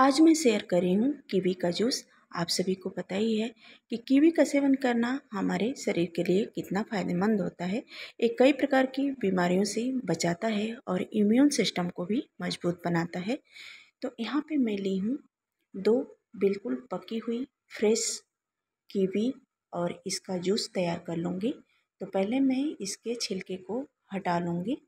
आज मैं शेयर कर रही हूँ कीवी का जूस आप सभी को पता ही है कि कीवी का सेवन करना हमारे शरीर के लिए कितना फ़ायदेमंद होता है ये कई प्रकार की बीमारियों से बचाता है और इम्यून सिस्टम को भी मजबूत बनाता है तो यहाँ पे मैं ली हूँ दो बिल्कुल पकी हुई फ्रेश कीवी और इसका जूस तैयार कर लूँगी तो पहले मैं इसके छिलके को हटा लूँगी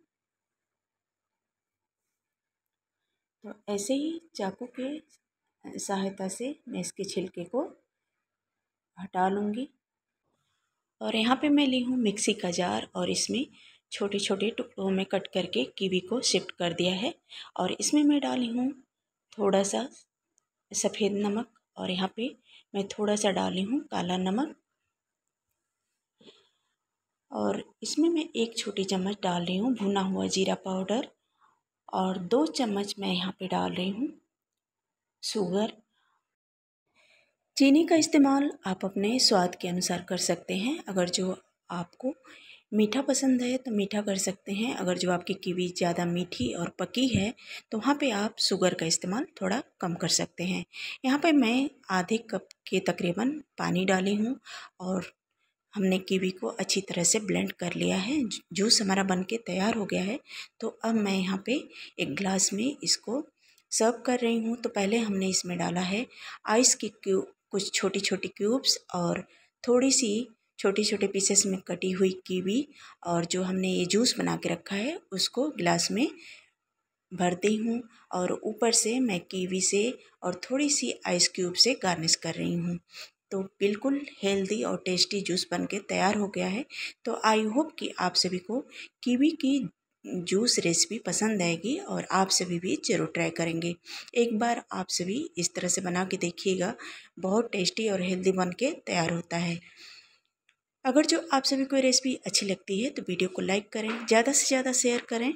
तो ऐसे ही चाकू के सहायता से मैं इसके छिलके को हटा लूँगी और यहाँ पे मैं ली हूँ मिक्सी का जार और इसमें छोटे छोटे टुकड़ों में कट करके कीवी को शिफ्ट कर दिया है और इसमें मैं डाली हूँ थोड़ा सा सफ़ेद नमक और यहाँ पे मैं थोड़ा सा डाली हूँ काला नमक और इसमें मैं एक छोटी चम्मच डाल रही हूँ भुना हुआ जीरा पाउडर और दो चम्मच मैं यहाँ पे डाल रही हूँ शुगर चीनी का इस्तेमाल आप अपने स्वाद के अनुसार कर सकते हैं अगर जो आपको मीठा पसंद है तो मीठा कर सकते हैं अगर जो आपकी कीवी ज़्यादा मीठी और पकी है तो वहाँ पे आप शुगर का इस्तेमाल थोड़ा कम कर सकते हैं यहाँ पे मैं आधे कप के तकरीबन पानी डाली हूँ और हमने कीवी को अच्छी तरह से ब्लेंड कर लिया है जूस हमारा बन के तैयार हो गया है तो अब मैं यहाँ पे एक ग्लास में इसको सर्व कर रही हूँ तो पहले हमने इसमें डाला है आइस की क्यूब कुछ छोटी छोटी क्यूब्स और थोड़ी सी छोटे छोटे पीसेस में कटी हुई कीवी और जो हमने ये जूस बना के रखा है उसको गिलास में भरती हूँ और ऊपर से मैं कीवी से और थोड़ी सी आइस क्यूब से गार्निश कर रही हूँ तो बिल्कुल हेल्दी और टेस्टी जूस बन के तैयार हो गया है तो आई होप कि आप सभी को कीवी की जूस रेसिपी पसंद आएगी और आप सभी भी ज़रूर ट्राई करेंगे एक बार आप सभी इस तरह से बना के देखिएगा बहुत टेस्टी और हेल्दी बन के तैयार होता है अगर जो आप सभी को रेसिपी अच्छी लगती है तो वीडियो को लाइक करें ज़्यादा से ज़्यादा शेयर करें